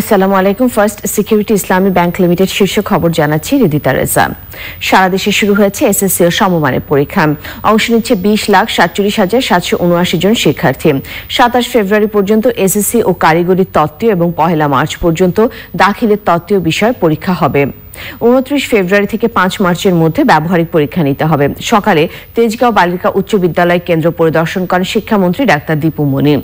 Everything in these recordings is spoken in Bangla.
আসসালামু আলাইকুম First Security Islami Bank Limited শীর্ষ খবর জানাচ্ছি রিদিতা রেজা সারা দেশে শুরু হয়েছে এসএসসি ও সমমানের পরীক্ষা অংশ নিচ্ছে বিশ লাখ সাতচল্লিশ হাজার সাতশো উনআশি জন শিক্ষার্থী সাতাশ ফেব্রুয়ারি পর্যন্ত এসএসসি ও কারিগরি তত্ত্বীয় এবং পহেলা মার্চ পর্যন্ত দাখিলের তত্ত্বীয় বিষয় পরীক্ষা হবে উনত্রিশ ফেব্রুয়ারি থেকে পাঁচ মার্চের মধ্যে ব্যবহারিক পরীক্ষা নিতে হবে সকালে তেজগাঁও বালিকা উচ্চ বিদ্যালয় কেন্দ্র পরিদর্শন করেন শিক্ষামন্ত্রী ডাক্তার দীপু মনি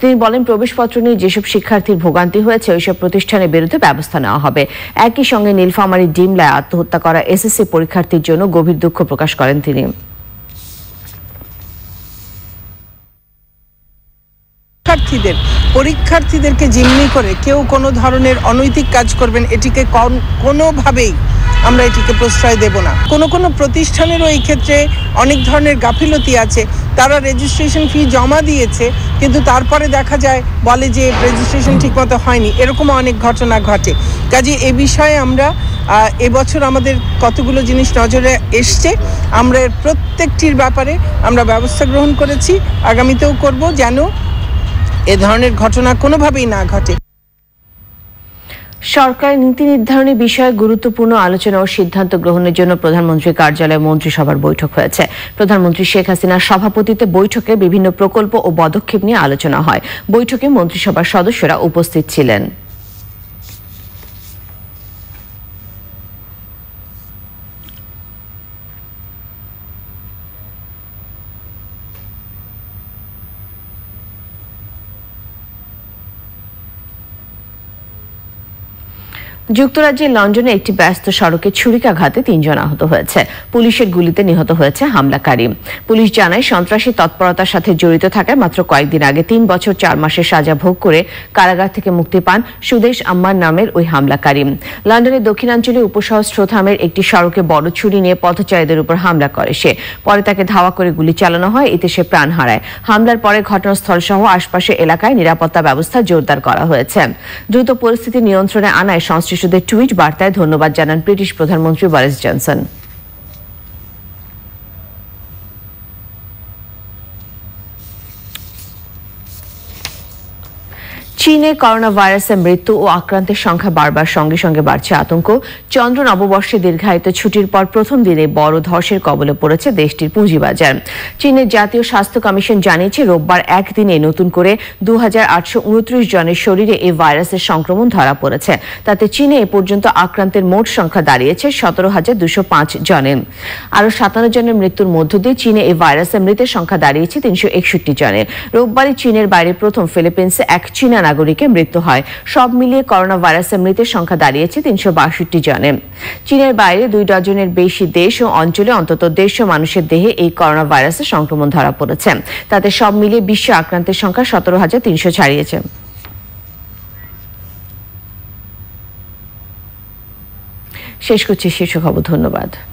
তিনি বলেন প্রবেশপত্র নিয়ে যেসব শিক্ষার্থীর ভোগান্তি হয়েছে ওইসব প্রতিষ্ঠানের বিরুদ্ধে ব্যবস্থা নেওয়া হবে একই সঙ্গে নীলফামারী ডিমলায় আত্মহত্যা করা এসএসসি পরীক্ষার্থীর জন্য গভীর দুঃখ প্রকাশ করেন তিনি শিক্ষার্থীদের পরীক্ষার্থীদেরকে জিম্মি করে কেউ কোনো ধরনের অনৈতিক কাজ করবেন এটিকে কোনোভাবেই আমরা এটিকে প্রশ্রয় দেব না কোনো কোনো প্রতিষ্ঠানেরও এই ক্ষেত্রে অনেক ধরনের গাফিলতি আছে তারা রেজিস্ট্রেশন ফি জমা দিয়েছে কিন্তু তারপরে দেখা যায় বলে যে রেজিস্ট্রেশন ঠিকমতো হয়নি এরকম অনেক ঘটনা ঘটে কাজে এ বিষয়ে আমরা এবছর আমাদের কতগুলো জিনিস নজরে এসছে আমরা প্রত্যেকটির ব্যাপারে আমরা ব্যবস্থা গ্রহণ করেছি আগামীতেও করব যেন এ ধরনের ঘটনা কোনোভাবেই না ঘটে সরকার নীতি নির্ধারণী বিষয়ে গুরুত্বপূর্ণ আলোচনা ও সিদ্ধান্ত গ্রহণের জন্য প্রধানমন্ত্রী কার্যালয়ে মন্ত্রিসভার বৈঠক হয়েছে প্রধানমন্ত্রী শেখ হাসিনার সভাপতিতে বৈঠকে বিভিন্ন প্রকল্প ও পদক্ষেপ নিয়ে আলোচনা হয় বৈঠকে মন্ত্রিসভার সদস্যরা উপস্থিত ছিলেন যুক্তরাজ্যের লন্ডনে একটি ব্যস্ত সড়কে ছুরিকাঘাতে তিনজন আহত হয়েছে পুলিশের গুলিতে নিহত হয়েছে হামলাকারী পুলিশ জানায় সন্ত্রাসী তৎপরতার সাথে জড়িত থাকায় মাত্র কয়েকদিন আগে তিন বছর চার মাসের সাজা ভোগ করে কারাগার থেকে মুক্তি পান সুদেশ আম্মার নামের ওই হামলাকারী লন্ডনের দক্ষিণাঞ্চলে উপশহর স্রোথামের একটি সড়কে বড় ছুরি নিয়ে পথচারীদের উপর হামলা করে সে পরে তাকে ধাওয়া করে গুলি চালানো হয় এতে সে প্রাণ হারায় হামলার পরে ঘটনাস্থল সহ আশপাশের এলাকায় নিরাপত্তা ব্যবস্থা জোরদার করা হয়েছে দ্রুত পরিস্থিতি নিয়ন্ত্রণে আনায় সংশ্লিষ্ট শিশুদের টুইট বার্তায় ধন্যবাদ জানান ব্রিটিশ প্রধানমন্ত্রী বরিস জনসন চীনে করোনা ভাইরাসে মৃত্যু ও আক্রান্তের সংখ্যা বাড়বার সঙ্গে সঙ্গে বাড়ছে আতঙ্ক চন্দ্র নববর্ষে দীর্ঘায়িত ছুটির পর প্রথম দিনে বড় ধসের কবলে পড়েছে দেশটির পুঁজিবাজার চীনের জাতীয় স্বাস্থ্য কমিশন জানিয়েছে রোববার একদিনে নতুন করে দু জনের শরীরে এই ভাইরাসের সংক্রমণ ধরা পড়েছে তাতে চীনে এ পর্যন্ত আক্রান্তের মোট সংখ্যা দাঁড়িয়েছে সতেরো হাজার দুশো পাঁচ জনের আরও সাতান্ন জনের মৃত্যুর মধ্য দিয়ে চীনে এই ভাইরাসে মৃতের সংখ্যা দাঁড়িয়েছে তিনশো একষট্টি জনের রোববারই চীনের বাইরে প্রথম ফিলিপিন্সে এক চীনা নাগরিকের মৃত্যু হয় সব মিলিয়ে করোনা ভাইরাসে মৃতের সংখ্যা দাঁড়িয়েছে তিনশো বাষট্টি জনে চীনের বাইরে দুই ডজনের বেশি দেশ ও অঞ্চলে অন্তত দেড়শো মানুষের দেহে এই করোনা ভাইরাসের সংক্রমণ ধরা পড়েছে তাতে সব মিলিয়ে বিশ্ব আক্রান্তের সংখ্যা সতেরো হাজার তিনশো ছাড়িয়েছে শেষ করছি শীর্ষ খবর ধন্যবাদ